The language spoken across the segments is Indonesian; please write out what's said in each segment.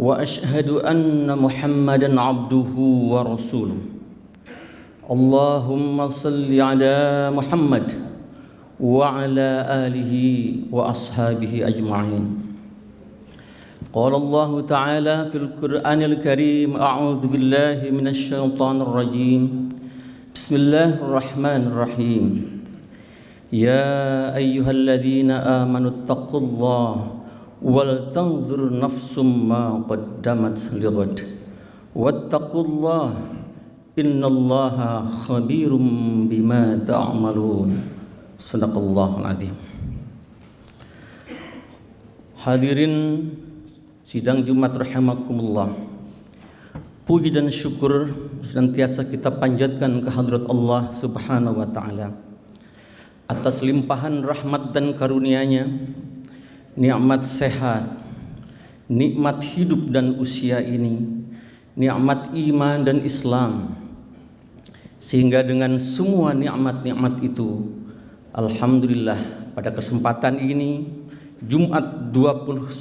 واشهد ان محمدا عبده ورسوله اللهم صل على محمد وعلى اله واصحابه اجمعين قال الله تعالى في القران الكريم اعوذ بالله من الشيطان الرجيم بسم الله الرحمن الرحيم يا ايها الذين امنوا اتقوا الله wal tanzur nafsum ma qaddamat lighad wattaqullah innallaha khabirum bima ta'malun sadaqallahul azim hadirin sidang Jumat rahimakumullah puji dan syukur senantiasa kita panjatkan kehadirat Allah subhanahu wa ta'ala atas limpahan rahmat dan karunia-Nya nikmat sehat, nikmat hidup dan usia ini, nikmat iman dan Islam. Sehingga dengan semua nikmat-nikmat itu, alhamdulillah pada kesempatan ini Jumat 29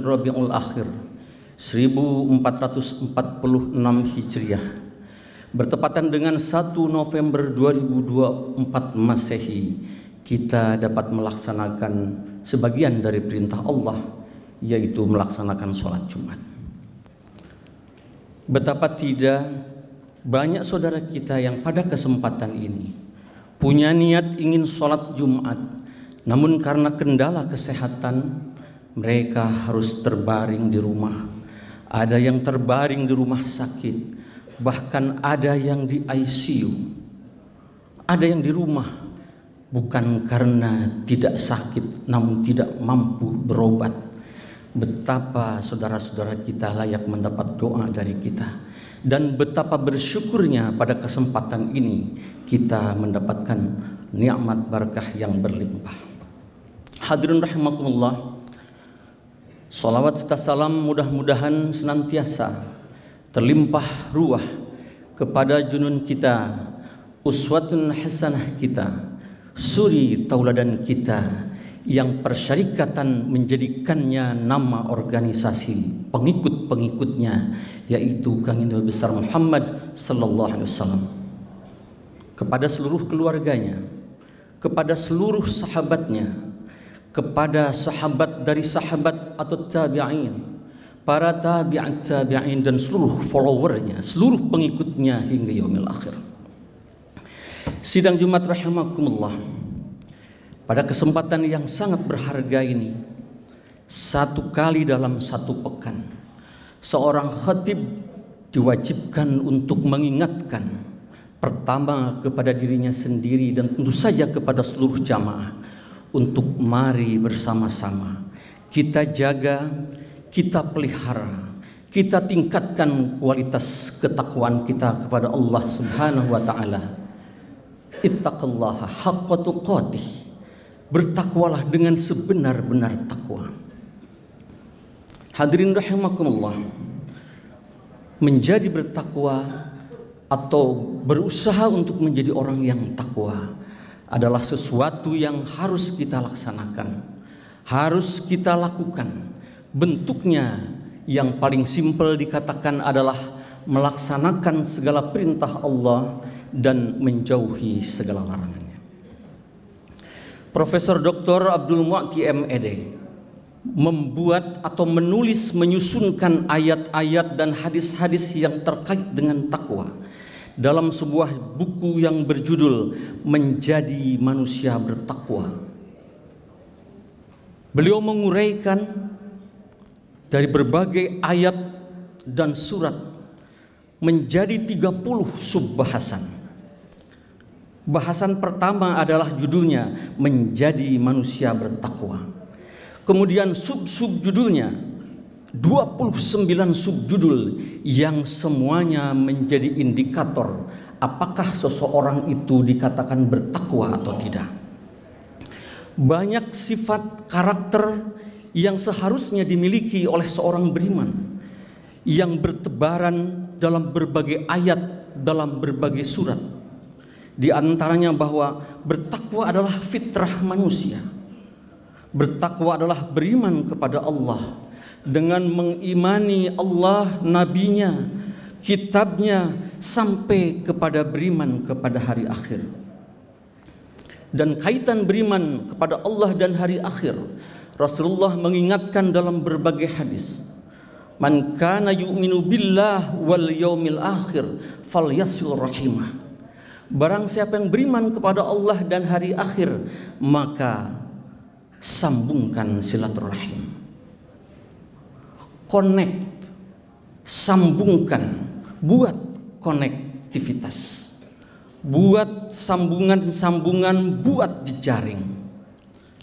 Rabiul Akhir 1446 Hijriah bertepatan dengan 1 November 2024 Masehi kita dapat melaksanakan sebagian dari perintah Allah yaitu melaksanakan sholat Jumat. Betapa tidak banyak saudara kita yang pada kesempatan ini punya niat ingin sholat Jumat, namun karena kendala kesehatan mereka harus terbaring di rumah. Ada yang terbaring di rumah sakit, bahkan ada yang di ICU, ada yang di rumah bukan karena tidak sakit namun tidak mampu berobat. Betapa saudara-saudara kita layak mendapat doa dari kita dan betapa bersyukurnya pada kesempatan ini kita mendapatkan nikmat berkah yang berlimpah. Hadirin rahimakumullah. Salawat serta salam mudah-mudahan senantiasa terlimpah ruah kepada junun kita, uswatun hasanah kita, suri tauladan kita yang persyarikatan menjadikannya nama organisasi pengikut-pengikutnya yaitu Kang Indra Besar Muhammad sallallahu alaihi wasallam kepada seluruh keluarganya kepada seluruh sahabatnya kepada sahabat dari sahabat atau tabi'in para tabi'at tabi'in dan seluruh followernya seluruh pengikutnya hingga yaumil akhir Sidang Jumat rahimakumullah. Pada kesempatan yang sangat berharga ini, satu kali dalam satu pekan, seorang khatib diwajibkan untuk mengingatkan pertama kepada dirinya sendiri dan tentu saja kepada seluruh jamaah untuk mari bersama-sama kita jaga, kita pelihara, kita tingkatkan kualitas ketakwaan kita kepada Allah Subhanahu wa taala ittaqullaha haqqa tuqatih bertakwalah dengan sebenar-benar takwa hadirin rahimakumullah menjadi bertakwa atau berusaha untuk menjadi orang yang takwa adalah sesuatu yang harus kita laksanakan, harus kita lakukan. Bentuknya yang paling simpel dikatakan adalah melaksanakan segala perintah Allah dan menjauhi segala larangannya. Profesor Dr. Abdul Mu'ti MED membuat atau menulis menyusunkan ayat-ayat dan hadis-hadis yang terkait dengan takwa dalam sebuah buku yang berjudul Menjadi Manusia Bertakwa. Beliau menguraikan dari berbagai ayat dan surat menjadi 30 subbahasan Bahasan pertama adalah judulnya menjadi manusia bertakwa. Kemudian sub-sub judulnya 29 subjudul yang semuanya menjadi indikator apakah seseorang itu dikatakan bertakwa atau tidak. Banyak sifat karakter yang seharusnya dimiliki oleh seorang beriman yang bertebaran dalam berbagai ayat dalam berbagai surat di antaranya bahwa bertakwa adalah fitrah manusia. Bertakwa adalah beriman kepada Allah dengan mengimani Allah, nabinya, kitabnya sampai kepada beriman kepada hari akhir. Dan kaitan beriman kepada Allah dan hari akhir, Rasulullah mengingatkan dalam berbagai hadis. Man kana yu'minu billah wal yaumil akhir falyasil rahimah. Barang siapa yang beriman kepada Allah dan hari akhir, maka sambungkan silaturahim. Connect, sambungkan, buat konektivitas. Buat sambungan-sambungan, buat jejaring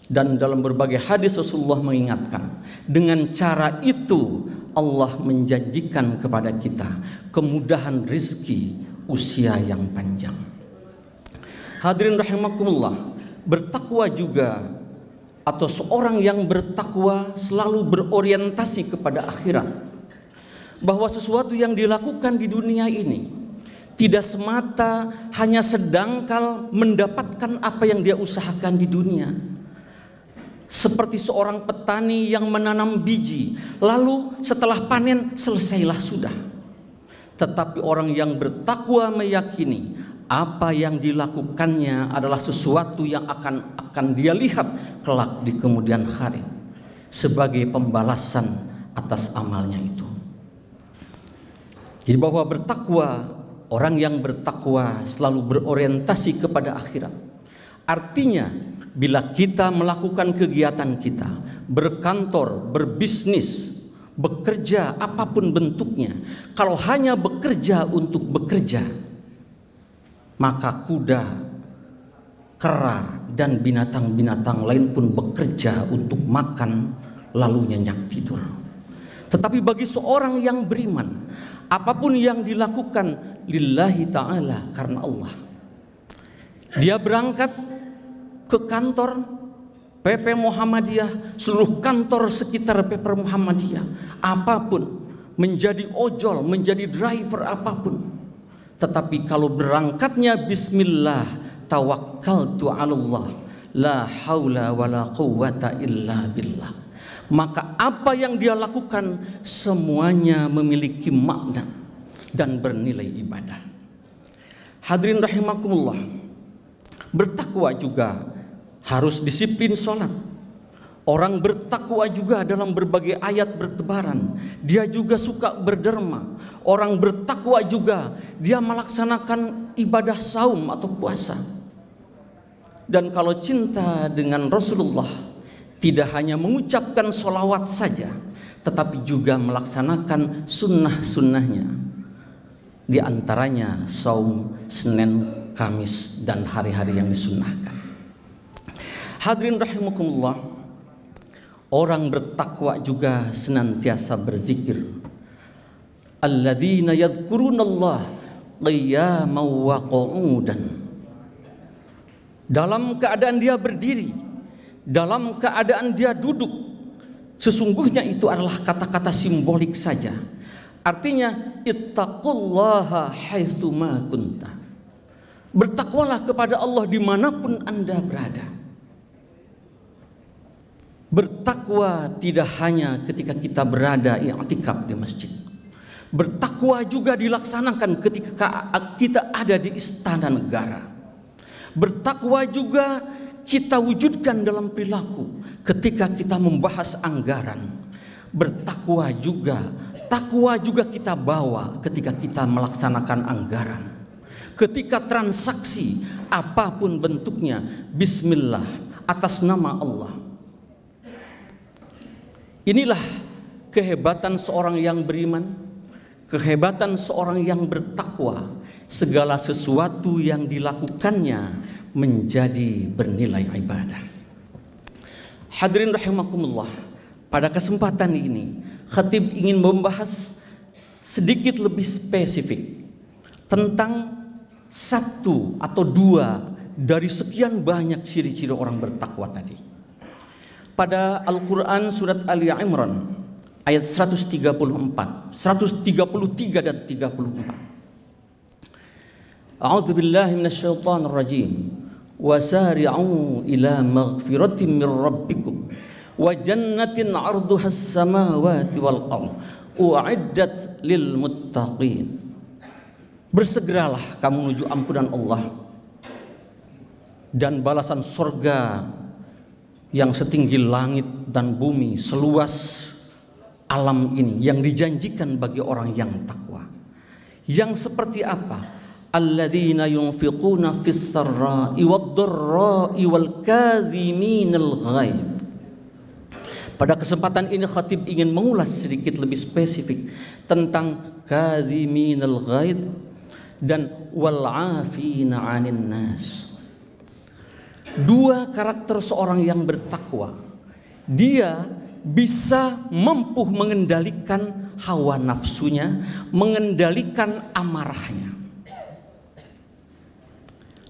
dan dalam berbagai hadis Rasulullah mengingatkan dengan cara itu Allah menjanjikan kepada kita kemudahan rizki usia yang panjang. Hadirin rahimakumullah, bertakwa juga atau seorang yang bertakwa selalu berorientasi kepada akhirat. Bahwa sesuatu yang dilakukan di dunia ini tidak semata hanya sedangkal mendapatkan apa yang dia usahakan di dunia. Seperti seorang petani yang menanam biji, lalu setelah panen selesailah sudah tetapi orang yang bertakwa meyakini apa yang dilakukannya adalah sesuatu yang akan akan dia lihat kelak di kemudian hari sebagai pembalasan atas amalnya itu. Jadi bahwa bertakwa orang yang bertakwa selalu berorientasi kepada akhirat. Artinya bila kita melakukan kegiatan kita berkantor, berbisnis, bekerja apapun bentuknya, kalau hanya bekerja untuk bekerja, maka kuda, kera, dan binatang-binatang lain pun bekerja untuk makan lalu nyenyak tidur. Tetapi bagi seorang yang beriman, apapun yang dilakukan lillahi taala karena Allah. Dia berangkat ke kantor PP Muhammadiyah, seluruh kantor sekitar PP Muhammadiyah, apapun menjadi ojol, menjadi driver apapun. Tetapi kalau berangkatnya bismillah, tawakkaltu 'alallah, la haula wala quwwata illa billah. Maka apa yang dia lakukan semuanya memiliki makna dan bernilai ibadah. Hadirin rahimakumullah. Bertakwa juga harus disiplin sholat. Orang bertakwa juga dalam berbagai ayat bertebaran. Dia juga suka berderma. Orang bertakwa juga dia melaksanakan ibadah saum atau puasa. Dan kalau cinta dengan Rasulullah tidak hanya mengucapkan sholawat saja, tetapi juga melaksanakan sunnah-sunnahnya. Di antaranya saum Senin, Kamis, dan hari-hari yang disunnahkan. Hadirin rahimakumullah. Orang bertakwa juga senantiasa berzikir. Alladzina yadkurunallah, qiyaman wa qu'udan. Dalam keadaan dia berdiri, dalam keadaan dia duduk, sesungguhnya itu adalah kata-kata simbolik saja. Artinya ittaqullaha haitsuma kunta. Bertakwalah kepada Allah dimanapun Anda berada. Bertakwa tidak hanya ketika kita berada i'tikaf di masjid. Bertakwa juga dilaksanakan ketika kita ada di istana negara. Bertakwa juga kita wujudkan dalam perilaku ketika kita membahas anggaran. Bertakwa juga, takwa juga kita bawa ketika kita melaksanakan anggaran. Ketika transaksi apapun bentuknya, bismillah atas nama Allah Inilah kehebatan seorang yang beriman, kehebatan seorang yang bertakwa. Segala sesuatu yang dilakukannya menjadi bernilai ibadah. Hadirin rahimakumullah, pada kesempatan ini khatib ingin membahas sedikit lebih spesifik tentang satu atau dua dari sekian banyak ciri-ciri orang bertakwa tadi pada Al-Quran surat Ali Imran ayat 134, 133 dan 34. A'udzu billahi minasyaitonir rajim. Wasari'u ila maghfiratin min rabbikum wa jannatin 'arduha as-samawati wal ard u'iddat lil muttaqin. Bersegeralah kamu menuju ampunan Allah dan balasan sorga yang setinggi langit dan bumi, seluas alam ini yang dijanjikan bagi orang yang takwa. Yang seperti apa? Alladzina yunfiquna fis sarra'i wad dharra'i wal kadhiminal ghaib. Pada kesempatan ini khatib ingin mengulas sedikit lebih spesifik tentang kadhiminal ghaib dan wal 'afina 'anil nas dua karakter seorang yang bertakwa. Dia bisa mampu mengendalikan hawa nafsunya, mengendalikan amarahnya.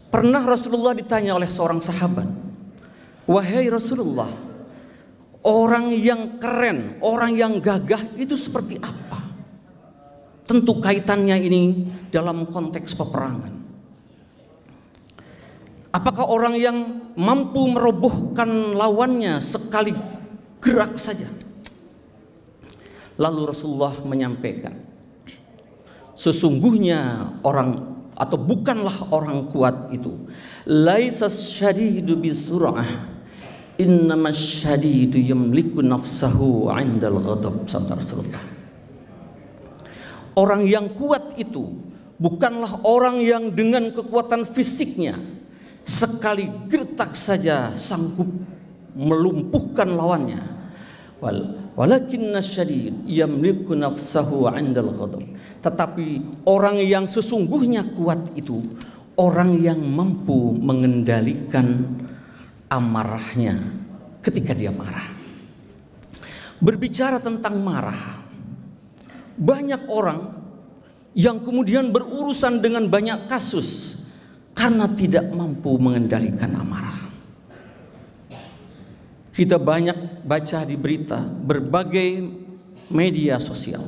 Pernah Rasulullah ditanya oleh seorang sahabat, "Wahai Rasulullah, orang yang keren, orang yang gagah itu seperti apa?" Tentu kaitannya ini dalam konteks peperangan. Apakah orang yang mampu merobohkan lawannya sekali gerak saja? Lalu Rasulullah menyampaikan, sesungguhnya orang atau bukanlah orang kuat itu. Laisa syadidu bisur'ah. Innama syadidu yamliku nafsahu 'indal ghadab. Sabda Rasulullah. Orang yang kuat itu bukanlah orang yang dengan kekuatan fisiknya sekali gertak saja sanggup melumpuhkan lawannya Walakin walakinna ia yamliku nafsahu andal tetapi orang yang sesungguhnya kuat itu orang yang mampu mengendalikan amarahnya ketika dia marah berbicara tentang marah banyak orang yang kemudian berurusan dengan banyak kasus karena tidak mampu mengendalikan amarah. Kita banyak baca di berita berbagai media sosial.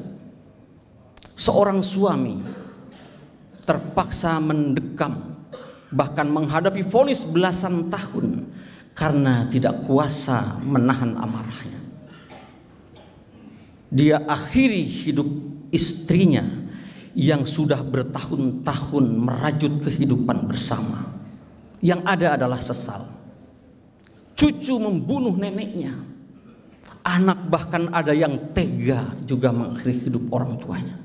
Seorang suami terpaksa mendekam bahkan menghadapi vonis belasan tahun karena tidak kuasa menahan amarahnya. Dia akhiri hidup istrinya yang sudah bertahun-tahun merajut kehidupan bersama. Yang ada adalah sesal. Cucu membunuh neneknya. Anak bahkan ada yang tega juga mengakhiri hidup orang tuanya.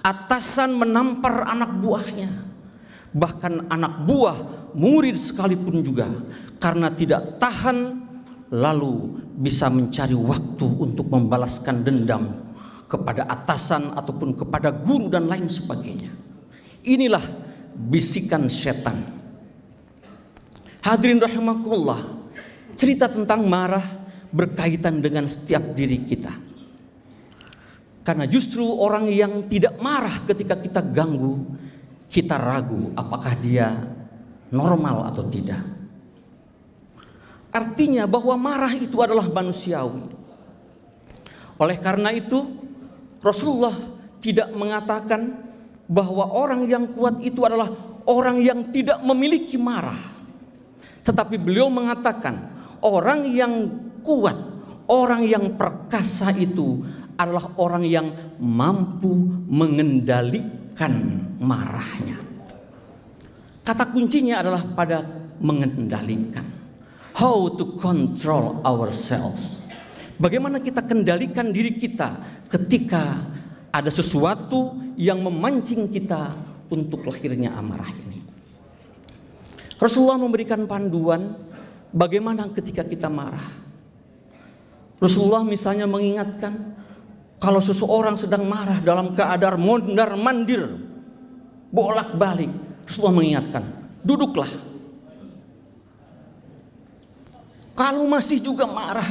Atasan menampar anak buahnya. Bahkan anak buah murid sekalipun juga karena tidak tahan lalu bisa mencari waktu untuk membalaskan dendam kepada atasan ataupun kepada guru dan lain sebagainya. Inilah bisikan setan. Hadirin rahimakumullah. Cerita tentang marah berkaitan dengan setiap diri kita. Karena justru orang yang tidak marah ketika kita ganggu, kita ragu apakah dia normal atau tidak. Artinya bahwa marah itu adalah manusiawi. Oleh karena itu, Rasulullah tidak mengatakan bahwa orang yang kuat itu adalah orang yang tidak memiliki marah. Tetapi beliau mengatakan orang yang kuat, orang yang perkasa itu adalah orang yang mampu mengendalikan marahnya. Kata kuncinya adalah pada mengendalikan. How to control ourselves. Bagaimana kita kendalikan diri kita ketika ada sesuatu yang memancing kita untuk lahirnya amarah ini. Rasulullah memberikan panduan bagaimana ketika kita marah. Rasulullah misalnya mengingatkan kalau seseorang sedang marah dalam keadaan mondar mandir, bolak balik, Rasulullah mengingatkan, duduklah. Kalau masih juga marah,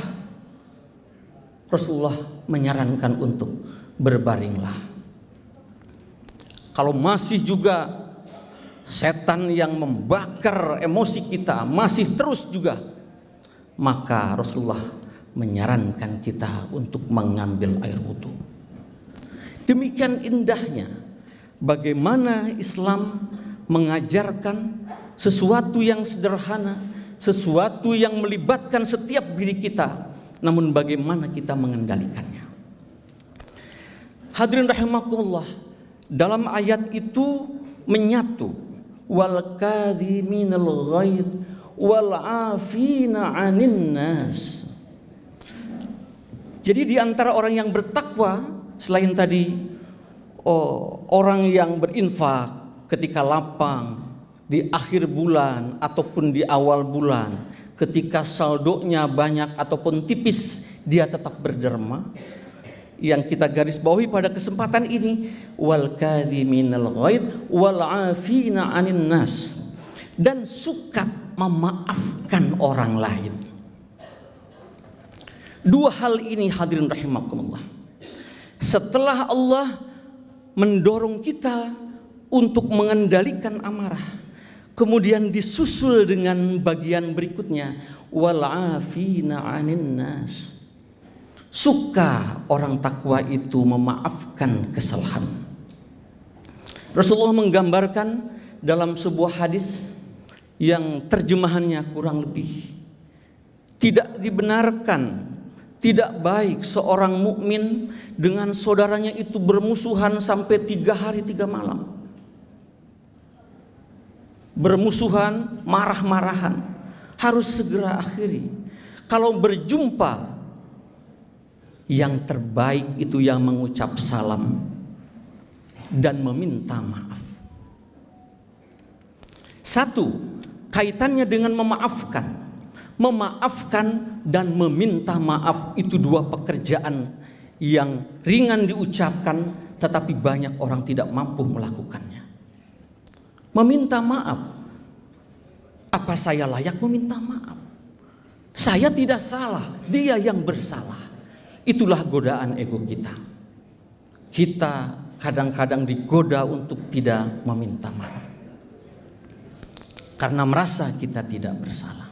Rasulullah menyarankan untuk berbaringlah. Kalau masih juga setan yang membakar emosi kita masih terus juga, maka Rasulullah menyarankan kita untuk mengambil air wudhu. Demikian indahnya bagaimana Islam mengajarkan sesuatu yang sederhana, sesuatu yang melibatkan setiap diri kita namun bagaimana kita mengendalikannya. Hadirin rahimakumullah, dalam ayat itu menyatu wal kadhiminal ghaid wal afina 'anin nas. Jadi di antara orang yang bertakwa selain tadi oh, orang yang berinfak ketika lapang di akhir bulan ataupun di awal bulan ketika saldonya banyak ataupun tipis dia tetap berderma yang kita garis bawahi pada kesempatan ini wal kadhiminal ghaid wal afina anin nas dan suka memaafkan orang lain dua hal ini hadirin rahimakumullah setelah Allah mendorong kita untuk mengendalikan amarah kemudian disusul dengan bagian berikutnya wal afina 'anin nas. Suka orang takwa itu memaafkan kesalahan. Rasulullah menggambarkan dalam sebuah hadis yang terjemahannya kurang lebih tidak dibenarkan tidak baik seorang mukmin dengan saudaranya itu bermusuhan sampai tiga hari tiga malam bermusuhan, marah-marahan harus segera akhiri. Kalau berjumpa yang terbaik itu yang mengucap salam dan meminta maaf. Satu, kaitannya dengan memaafkan. Memaafkan dan meminta maaf itu dua pekerjaan yang ringan diucapkan tetapi banyak orang tidak mampu melakukannya. Meminta maaf apa saya layak meminta maaf? Saya tidak salah, dia yang bersalah. Itulah godaan ego kita. Kita kadang-kadang digoda untuk tidak meminta maaf. Karena merasa kita tidak bersalah.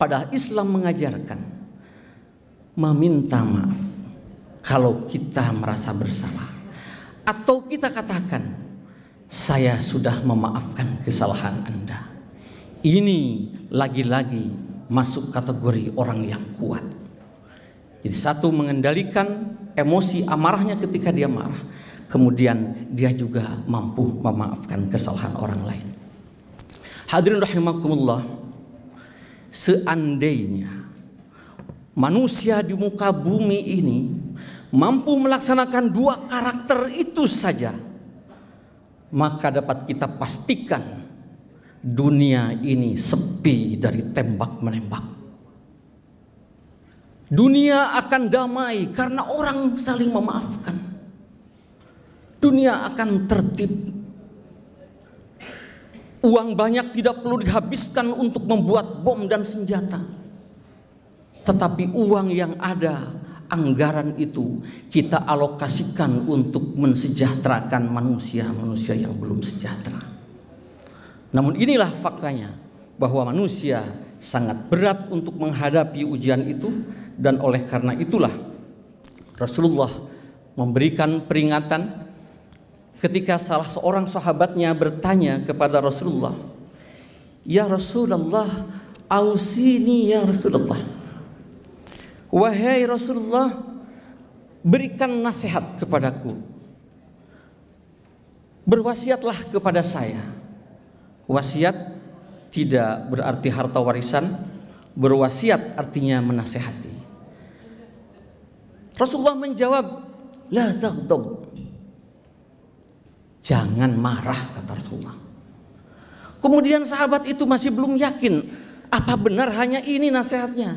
Padahal Islam mengajarkan meminta maaf kalau kita merasa bersalah. Atau kita katakan, saya sudah memaafkan kesalahan Anda ini lagi-lagi masuk kategori orang yang kuat. Jadi satu mengendalikan emosi amarahnya ketika dia marah. Kemudian dia juga mampu memaafkan kesalahan orang lain. Hadirin rahimakumullah. Seandainya manusia di muka bumi ini mampu melaksanakan dua karakter itu saja, maka dapat kita pastikan dunia ini sepi dari tembak menembak. Dunia akan damai karena orang saling memaafkan. Dunia akan tertib. Uang banyak tidak perlu dihabiskan untuk membuat bom dan senjata. Tetapi uang yang ada, anggaran itu kita alokasikan untuk mensejahterakan manusia-manusia yang belum sejahtera. Namun inilah faktanya bahwa manusia sangat berat untuk menghadapi ujian itu dan oleh karena itulah Rasulullah memberikan peringatan ketika salah seorang sahabatnya bertanya kepada Rasulullah, "Ya Rasulullah, ausini ya Rasulullah." Wahai Rasulullah, berikan nasihat kepadaku. Berwasiatlah kepada saya wasiat tidak berarti harta warisan, berwasiat artinya menasehati. Rasulullah menjawab, "La taghdab." Jangan marah kata Rasulullah. Kemudian sahabat itu masih belum yakin apa benar hanya ini nasihatnya.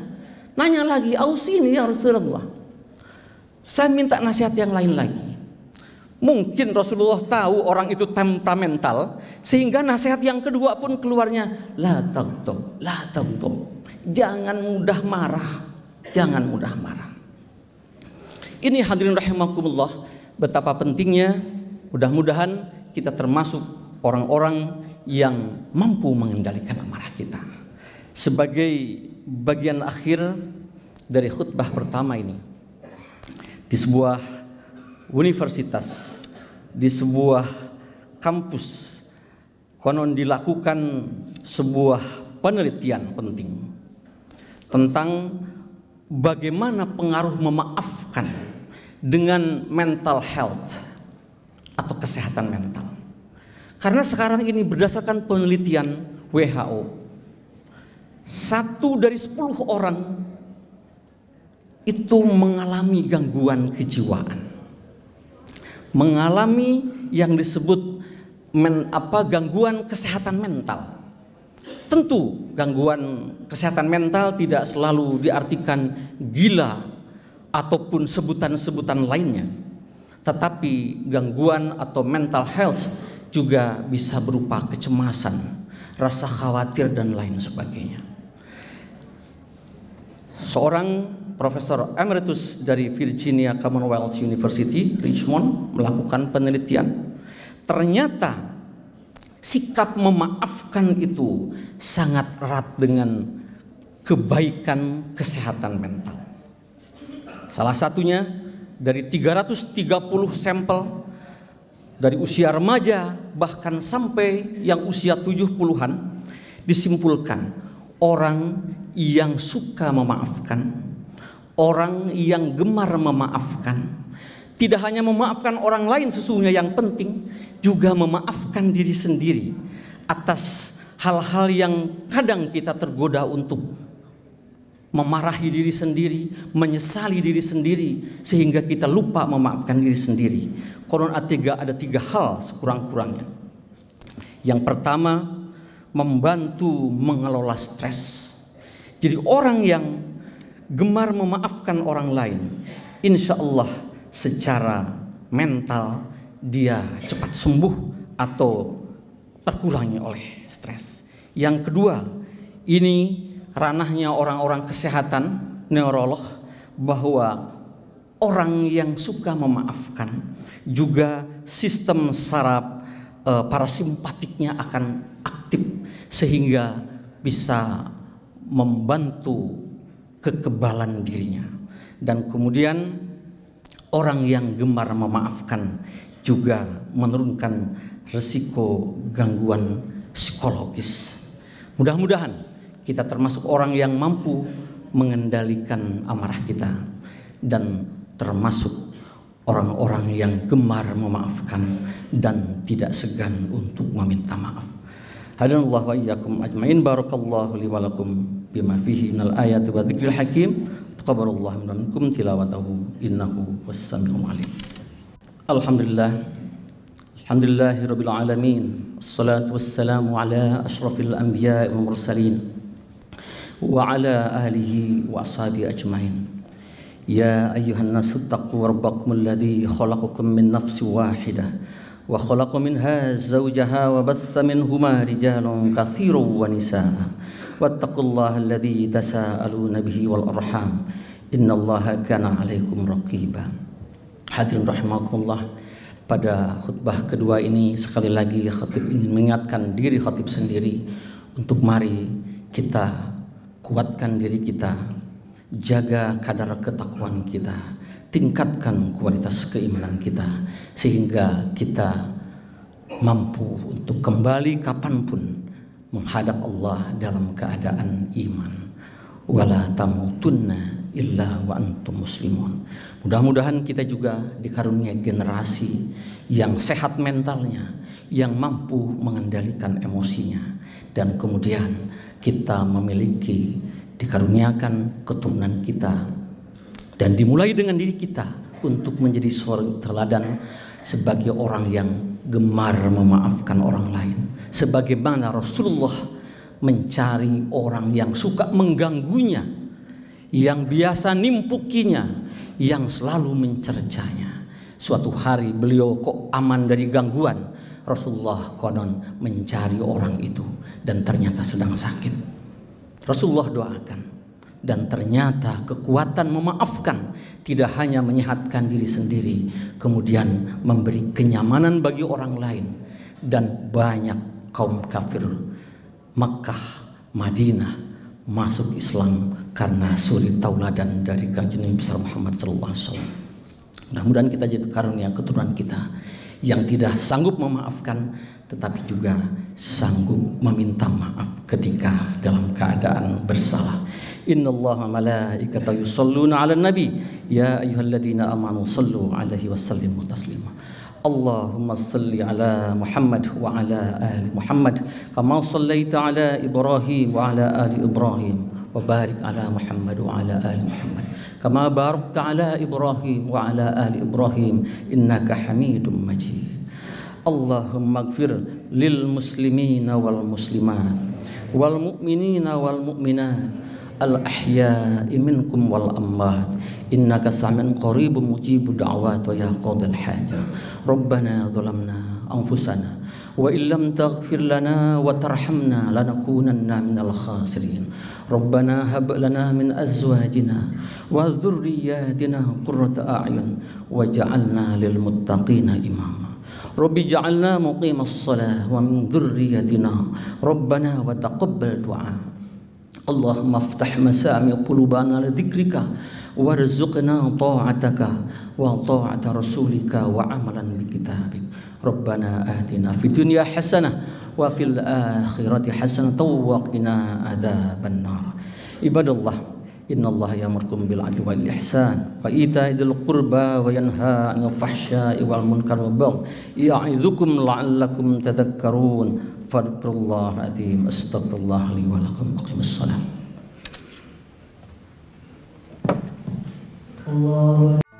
Nanya lagi, "Aus ini ya Rasulullah." Saya minta nasihat yang lain lagi. Mungkin Rasulullah tahu orang itu temperamental sehingga nasihat yang kedua pun keluarnya la taghdab, la taghdab. Jangan mudah marah, jangan mudah marah. Ini hadirin rahimakumullah, betapa pentingnya mudah-mudahan kita termasuk orang-orang yang mampu mengendalikan amarah kita. Sebagai bagian akhir dari khutbah pertama ini di sebuah universitas di sebuah kampus konon dilakukan sebuah penelitian penting tentang bagaimana pengaruh memaafkan dengan mental health atau kesehatan mental. Karena sekarang ini berdasarkan penelitian WHO, satu dari sepuluh orang itu mengalami gangguan kejiwaan mengalami yang disebut men, apa gangguan kesehatan mental. Tentu gangguan kesehatan mental tidak selalu diartikan gila ataupun sebutan-sebutan lainnya. Tetapi gangguan atau mental health juga bisa berupa kecemasan, rasa khawatir dan lain sebagainya. Seorang Profesor Emeritus dari Virginia Commonwealth University, Richmond, melakukan penelitian. Ternyata sikap memaafkan itu sangat erat dengan kebaikan kesehatan mental. Salah satunya dari 330 sampel dari usia remaja bahkan sampai yang usia 70-an disimpulkan orang yang suka memaafkan orang yang gemar memaafkan. Tidak hanya memaafkan orang lain sesungguhnya yang penting, juga memaafkan diri sendiri atas hal-hal yang kadang kita tergoda untuk memarahi diri sendiri, menyesali diri sendiri, sehingga kita lupa memaafkan diri sendiri. Koron A3 ada tiga hal sekurang-kurangnya. Yang pertama, membantu mengelola stres. Jadi orang yang gemar memaafkan orang lain, insya Allah secara mental dia cepat sembuh atau terkurangi oleh stres. Yang kedua, ini ranahnya orang-orang kesehatan, neurolog, bahwa orang yang suka memaafkan juga sistem saraf e, parasimpatiknya akan aktif sehingga bisa membantu kekebalan dirinya. Dan kemudian orang yang gemar memaafkan juga menurunkan resiko gangguan psikologis. Mudah-mudahan kita termasuk orang yang mampu mengendalikan amarah kita dan termasuk orang-orang yang gemar memaafkan dan tidak segan untuk meminta maaf. Allah wa iyyakum ajmain barakallahu li wa lakum. بما فيه من الآيات وذكر الحكيم تقبل الله منكم تلاوته إنه والسميع العليم الحمد لله الحمد لله رب العالمين الصلاة والسلام على أشرف الأنبياء والمرسلين وعلى أهله وأصحابه أجمعين يا أيها الناس اتقوا ربكم الذي خلقكم من نفس واحدة وخلق منها زوجها وبث منهما رجال كثير ونساء واتقوا الله الذي تساءلون به والأرحام إن الله كان عليكم رقيبا Hadirin rahimakumullah Pada khutbah kedua ini sekali lagi khatib ingin mengingatkan diri khatib sendiri Untuk mari kita kuatkan diri kita Jaga kadar ketakwaan kita Tingkatkan kualitas keimanan kita Sehingga kita mampu untuk kembali kapanpun menghadap Allah dalam keadaan iman. Wala tamutunna illa wa antum muslimun. Mudah-mudahan kita juga dikaruniai generasi yang sehat mentalnya, yang mampu mengendalikan emosinya dan kemudian kita memiliki dikaruniakan keturunan kita dan dimulai dengan diri kita untuk menjadi seorang teladan sebagai orang yang gemar memaafkan orang sebagaimana Rasulullah mencari orang yang suka mengganggunya, yang biasa nimpukinya, yang selalu mencercanya. Suatu hari beliau kok aman dari gangguan, Rasulullah konon mencari orang itu dan ternyata sedang sakit. Rasulullah doakan dan ternyata kekuatan memaafkan tidak hanya menyehatkan diri sendiri, kemudian memberi kenyamanan bagi orang lain dan banyak kaum kafir Makkah, Madinah masuk Islam karena suri tauladan dari kanjeng Nabi besar Muhammad sallallahu alaihi wasallam. Mudah-mudahan kita jadi karunia keturunan kita yang tidak sanggup memaafkan tetapi juga sanggup meminta maaf ketika dalam keadaan bersalah. Inna Allah malaikata yusalluna ala nabi Ya ayuhalladina amanu sallu alaihi wasallimu taslimah. اللهم صل على محمد وعلى آل محمد كما صليت على إبراهيم وعلى آل إبراهيم وبارك على محمد وعلى آل محمد كما باركت على إبراهيم وعلى آل إبراهيم إنك حميد مجيد اللهم اغفر للمسلمين والمسلمات والمؤمنين والمؤمنات الأحياء منكم والأموات إنك سمع قريب مجيب الدعوات ويا قاضي الحاجة ربنا ظلمنا أنفسنا وإن لم تغفر لنا وترحمنا لنكونن من الخاسرين ربنا هب لنا من أزواجنا وذرياتنا قرة أعين وجعلنا للمتقين إماما رب اجعلنا مقيم الصلاة ومن ذريتنا ربنا وتقبل دعاء اللهم افتح مسامع قلوبنا لذكرك وارزقنا طاعتك وطاعة رسولك وعملا بكتابك ربنا آتنا في الدنيا حسنة وفي الآخرة حسنة وقنا عذاب النار عباد الله إن الله يأمركم بالعدل والإحسان وإيتاء ذي القربى وينهى عن الفحشاء والمنكر والبغي يعظكم لعلكم تذكرون فاستغفر الله العظيم استغفر الله لي ولكم اقيم الصلاه الله